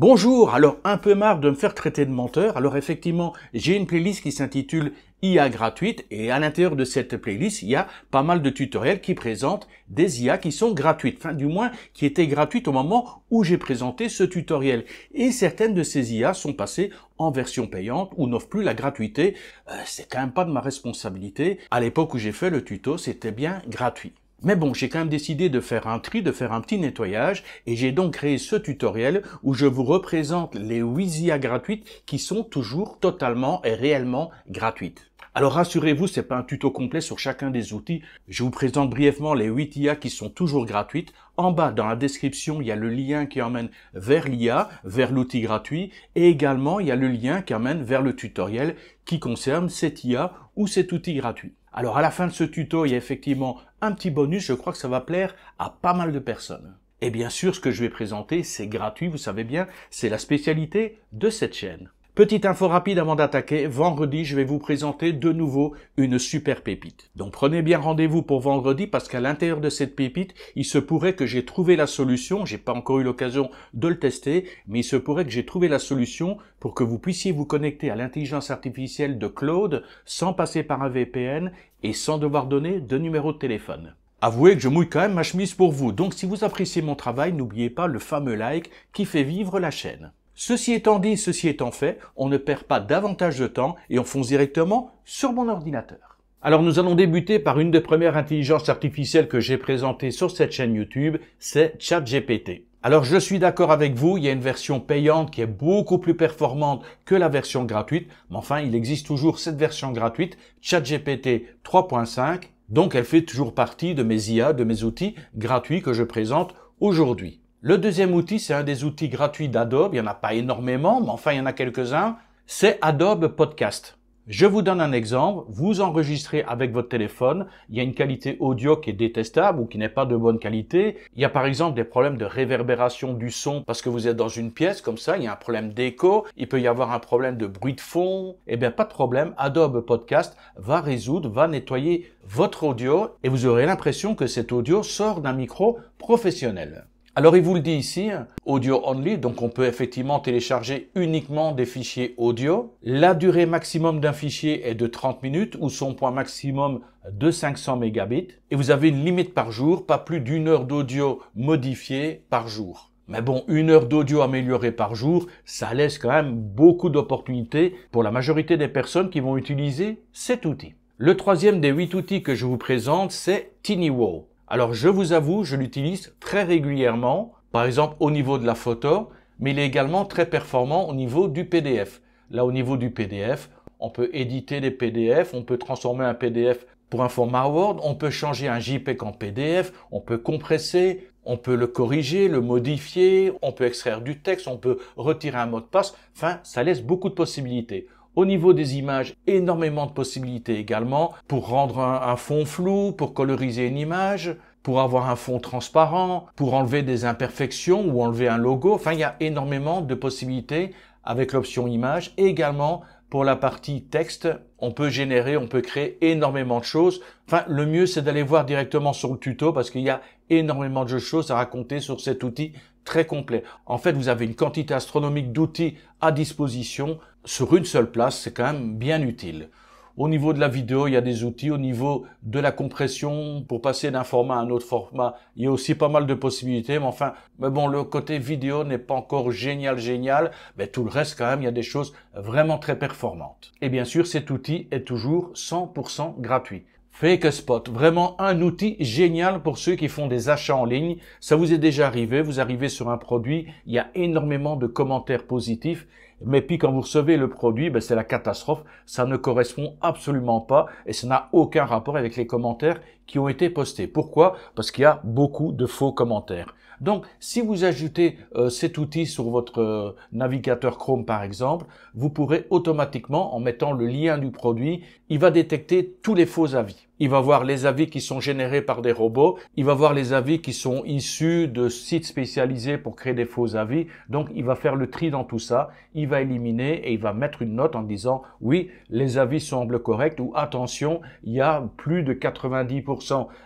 Bonjour, alors un peu marre de me faire traiter de menteur, alors effectivement j'ai une playlist qui s'intitule IA gratuite et à l'intérieur de cette playlist il y a pas mal de tutoriels qui présentent des IA qui sont gratuites, enfin du moins qui étaient gratuites au moment où j'ai présenté ce tutoriel. Et certaines de ces IA sont passées en version payante ou n'offrent plus la gratuité, euh, c'est quand même pas de ma responsabilité, à l'époque où j'ai fait le tuto c'était bien gratuit. Mais bon, j'ai quand même décidé de faire un tri, de faire un petit nettoyage, et j'ai donc créé ce tutoriel où je vous représente les IA gratuites qui sont toujours totalement et réellement gratuites. Alors rassurez-vous, c'est pas un tuto complet sur chacun des outils. Je vous présente brièvement les 8 IA qui sont toujours gratuites. En bas, dans la description, il y a le lien qui emmène vers l'IA, vers l'outil gratuit, et également il y a le lien qui emmène vers le tutoriel qui concerne cette IA ou cet outil gratuit. Alors à la fin de ce tuto, il y a effectivement un petit bonus, je crois que ça va plaire à pas mal de personnes. Et bien sûr, ce que je vais présenter, c'est gratuit, vous savez bien, c'est la spécialité de cette chaîne. Petite info rapide avant d'attaquer, vendredi je vais vous présenter de nouveau une super pépite. Donc prenez bien rendez-vous pour vendredi parce qu'à l'intérieur de cette pépite, il se pourrait que j'ai trouvé la solution, j'ai pas encore eu l'occasion de le tester, mais il se pourrait que j'ai trouvé la solution pour que vous puissiez vous connecter à l'intelligence artificielle de Claude sans passer par un VPN et sans devoir donner de numéro de téléphone. Avouez que je mouille quand même ma chemise pour vous, donc si vous appréciez mon travail, n'oubliez pas le fameux like qui fait vivre la chaîne. Ceci étant dit, ceci étant fait, on ne perd pas davantage de temps et on fonce directement sur mon ordinateur. Alors nous allons débuter par une des premières intelligences artificielles que j'ai présentées sur cette chaîne YouTube, c'est ChatGPT. Alors je suis d'accord avec vous, il y a une version payante qui est beaucoup plus performante que la version gratuite, mais enfin il existe toujours cette version gratuite, ChatGPT 3.5, donc elle fait toujours partie de mes IA, de mes outils gratuits que je présente aujourd'hui. Le deuxième outil, c'est un des outils gratuits d'Adobe. Il n'y en a pas énormément, mais enfin, il y en a quelques-uns. C'est Adobe Podcast. Je vous donne un exemple. Vous enregistrez avec votre téléphone. Il y a une qualité audio qui est détestable ou qui n'est pas de bonne qualité. Il y a par exemple des problèmes de réverbération du son parce que vous êtes dans une pièce comme ça. Il y a un problème d'écho. Il peut y avoir un problème de bruit de fond. Eh bien, pas de problème. Adobe Podcast va résoudre, va nettoyer votre audio et vous aurez l'impression que cet audio sort d'un micro professionnel. Alors il vous le dit ici, hein, audio only, donc on peut effectivement télécharger uniquement des fichiers audio. La durée maximum d'un fichier est de 30 minutes ou son point maximum de 500 mégabits. Et vous avez une limite par jour, pas plus d'une heure d'audio modifiée par jour. Mais bon, une heure d'audio améliorée par jour, ça laisse quand même beaucoup d'opportunités pour la majorité des personnes qui vont utiliser cet outil. Le troisième des huit outils que je vous présente, c'est TinyWow. Alors je vous avoue, je l'utilise très régulièrement, par exemple au niveau de la photo, mais il est également très performant au niveau du PDF. Là au niveau du PDF, on peut éditer des PDF, on peut transformer un PDF pour un format Word, on peut changer un JPEG en PDF, on peut compresser, on peut le corriger, le modifier, on peut extraire du texte, on peut retirer un mot de passe, enfin ça laisse beaucoup de possibilités. Au niveau des images, énormément de possibilités également pour rendre un, fond flou, pour coloriser une image, pour avoir un fond transparent, pour enlever des imperfections ou enlever un logo. Enfin, il y a énormément de possibilités avec l'option image et également pour la partie texte, on peut générer, on peut créer énormément de choses. Enfin, le mieux, c'est d'aller voir directement sur le tuto parce qu'il y a énormément de choses à raconter sur cet outil très complet. En fait, vous avez une quantité astronomique d'outils à disposition sur une seule place, c'est quand même bien utile. Au niveau de la vidéo, il y a des outils. Au niveau de la compression, pour passer d'un format à un autre format, il y a aussi pas mal de possibilités. Mais enfin, mais bon, le côté vidéo n'est pas encore génial, génial. Mais tout le reste, quand même, il y a des choses vraiment très performantes. Et bien sûr, cet outil est toujours 100% gratuit. Fake Spot, vraiment un outil génial pour ceux qui font des achats en ligne. Ça vous est déjà arrivé, vous arrivez sur un produit, il y a énormément de commentaires positifs mais puis quand vous recevez le produit, ben, c'est la catastrophe. Ça ne correspond absolument pas et ça n'a aucun rapport avec les commentaires qui ont été postés. Pourquoi Parce qu'il y a beaucoup de faux commentaires. Donc, si vous ajoutez euh, cet outil sur votre euh, navigateur Chrome, par exemple, vous pourrez automatiquement, en mettant le lien du produit, il va détecter tous les faux avis. Il va voir les avis qui sont générés par des robots, il va voir les avis qui sont issus de sites spécialisés pour créer des faux avis. Donc, il va faire le tri dans tout ça, il va éliminer et il va mettre une note en disant, oui, les avis semblent corrects ou attention, il y a plus de 90%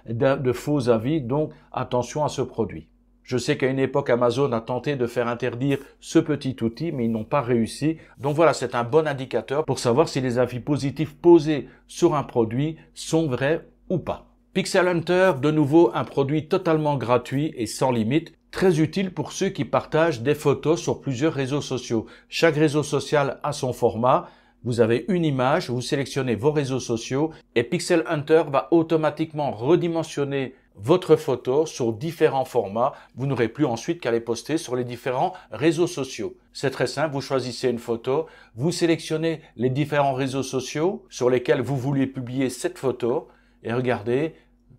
de, de faux avis, donc attention à ce produit. Je sais qu'à une époque, Amazon a tenté de faire interdire ce petit outil, mais ils n'ont pas réussi. Donc voilà, c'est un bon indicateur pour savoir si les avis positifs posés sur un produit sont vrais ou pas. Pixel Hunter, de nouveau un produit totalement gratuit et sans limite, très utile pour ceux qui partagent des photos sur plusieurs réseaux sociaux. Chaque réseau social a son format vous avez une image, vous sélectionnez vos réseaux sociaux et Pixel Hunter va automatiquement redimensionner votre photo sur différents formats. Vous n'aurez plus ensuite qu'à les poster sur les différents réseaux sociaux. C'est très simple, vous choisissez une photo, vous sélectionnez les différents réseaux sociaux sur lesquels vous voulez publier cette photo et regardez,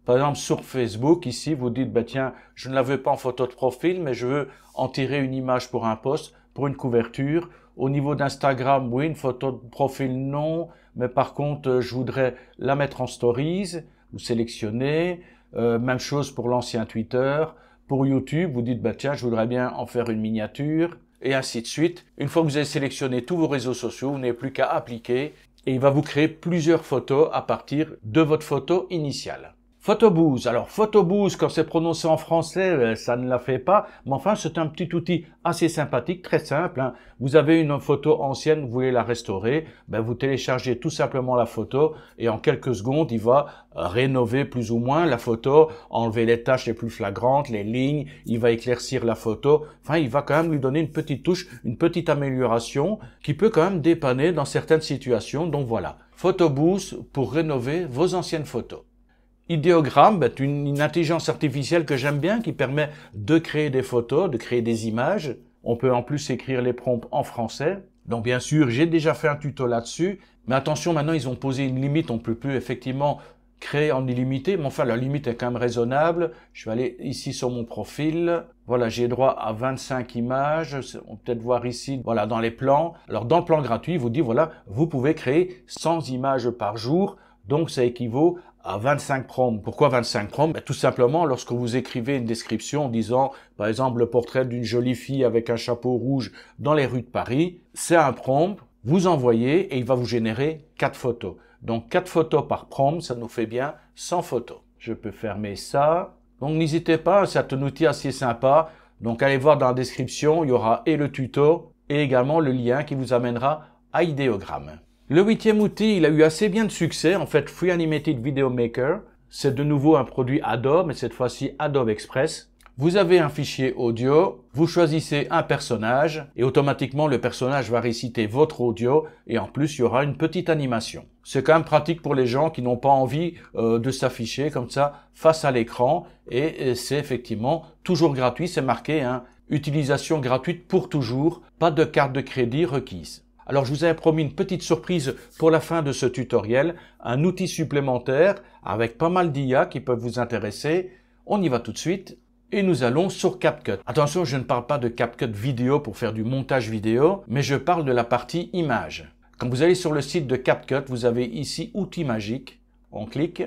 par exemple sur Facebook, ici, vous dites, bah, tiens, je ne la veux pas en photo de profil, mais je veux en tirer une image pour un post, pour une couverture au niveau d'Instagram, oui, une photo de profil, non. Mais par contre, euh, je voudrais la mettre en stories vous sélectionnez. Euh, même chose pour l'ancien Twitter. Pour YouTube, vous dites, bah tiens, je voudrais bien en faire une miniature, et ainsi de suite. Une fois que vous avez sélectionné tous vos réseaux sociaux, vous n'avez plus qu'à appliquer, et il va vous créer plusieurs photos à partir de votre photo initiale. PhotoBoost, Alors PhotoBoost, quand c'est prononcé en français, euh, ça ne la fait pas. Mais enfin, c'est un petit outil assez sympathique, très simple. Hein. Vous avez une photo ancienne, vous voulez la restaurer, ben, vous téléchargez tout simplement la photo et en quelques secondes, il va euh, rénover plus ou moins la photo, enlever les taches les plus flagrantes, les lignes, il va éclaircir la photo. Enfin, il va quand même lui donner une petite touche, une petite amélioration qui peut quand même dépanner dans certaines situations. Donc voilà, PhotoBoost pour rénover vos anciennes photos idéogramme est une, intelligence artificielle que j'aime bien, qui permet de créer des photos, de créer des images. On peut en plus écrire les prompts en français. Donc bien sûr, j'ai déjà fait un tuto là-dessus. Mais attention, maintenant, ils ont posé une limite. On ne peut plus effectivement créer en illimité. Mais enfin, la limite est quand même raisonnable. Je vais aller ici sur mon profil. Voilà, j'ai droit à 25 images. On peut peut-être voir ici, voilà, dans les plans. Alors, dans le plan gratuit, vous dit, voilà, vous pouvez créer 100 images par jour. Donc, ça équivaut à 25 proms. Pourquoi 25 proms ben, Tout simplement, lorsque vous écrivez une description en disant, par exemple, le portrait d'une jolie fille avec un chapeau rouge dans les rues de Paris, c'est un prompt, vous envoyez et il va vous générer 4 photos. Donc 4 photos par prompt, ça nous fait bien 100 photos. Je peux fermer ça. Donc n'hésitez pas, c'est un outil assez sympa. Donc allez voir dans la description, il y aura et le tuto et également le lien qui vous amènera à Idéogramme. Le huitième outil, il a eu assez bien de succès, en fait Free Animated Video Maker. C'est de nouveau un produit Adobe, mais cette fois-ci Adobe Express. Vous avez un fichier audio, vous choisissez un personnage et automatiquement le personnage va réciter votre audio et en plus il y aura une petite animation. C'est quand même pratique pour les gens qui n'ont pas envie euh, de s'afficher comme ça face à l'écran et, c'est effectivement toujours gratuit, c'est marqué hein, utilisation gratuite pour toujours, pas de carte de crédit requise. Alors je vous avais promis une petite surprise pour la fin de ce tutoriel, un outil supplémentaire avec pas mal d'IA qui peuvent vous intéresser. On y va tout de suite et nous allons sur CapCut. Attention, je ne parle pas de CapCut vidéo pour faire du montage vidéo, mais je parle de la partie image. Quand vous allez sur le site de CapCut, vous avez ici outils magiques. On clique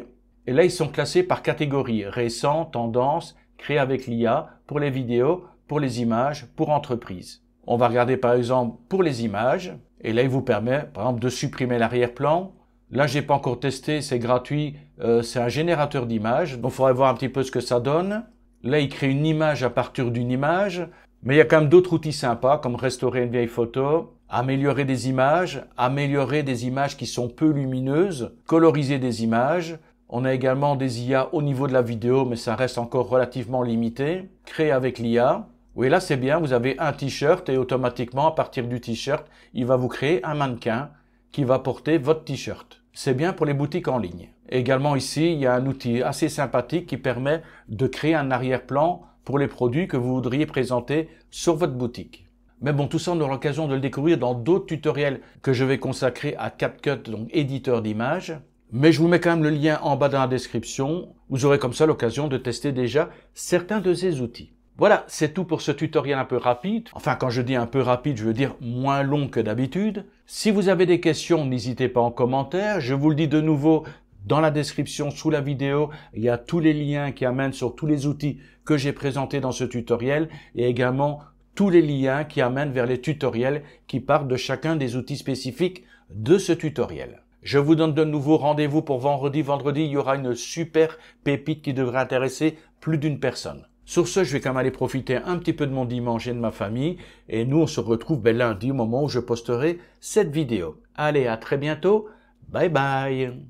et là ils sont classés par catégorie récent, tendance, créé avec l'IA pour les vidéos, pour les images, pour entreprises. On va regarder par exemple pour les images. Et là, il vous permet par exemple de supprimer l'arrière-plan. Là, j'ai pas encore testé, c'est gratuit. Euh, c'est un générateur d'images. Donc, il faudrait voir un petit peu ce que ça donne. Là, il crée une image à partir d'une image. Mais il y a quand même d'autres outils sympas comme restaurer une vieille photo, améliorer des images, améliorer des images qui sont peu lumineuses, coloriser des images. On a également des IA au niveau de la vidéo, mais ça reste encore relativement limité. Créer avec l'IA. Oui, là c'est bien, vous avez un t-shirt et automatiquement à partir du t-shirt, il va vous créer un mannequin qui va porter votre t-shirt. C'est bien pour les boutiques en ligne. Également ici, il y a un outil assez sympathique qui permet de créer un arrière-plan pour les produits que vous voudriez présenter sur votre boutique. Mais bon, tout ça, on aura l'occasion de le découvrir dans d'autres tutoriels que je vais consacrer à CapCut, donc éditeur d'images. Mais je vous mets quand même le lien en bas dans la description. Vous aurez comme ça l'occasion de tester déjà certains de ces outils. Voilà, c'est tout pour ce tutoriel un peu rapide. Enfin, quand je dis un peu rapide, je veux dire moins long que d'habitude. Si vous avez des questions, n'hésitez pas en commentaire. Je vous le dis de nouveau, dans la description sous la vidéo, il y a tous les liens qui amènent sur tous les outils que j'ai présentés dans ce tutoriel et également tous les liens qui amènent vers les tutoriels qui partent de chacun des outils spécifiques de ce tutoriel. Je vous donne de nouveau rendez-vous pour vendredi. Vendredi, il y aura une super pépite qui devrait intéresser plus d'une personne. Sur ce, je vais quand même aller profiter un petit peu de mon dimanche et de ma famille. Et nous, on se retrouve ben, lundi au moment où je posterai cette vidéo. Allez, à très bientôt. Bye bye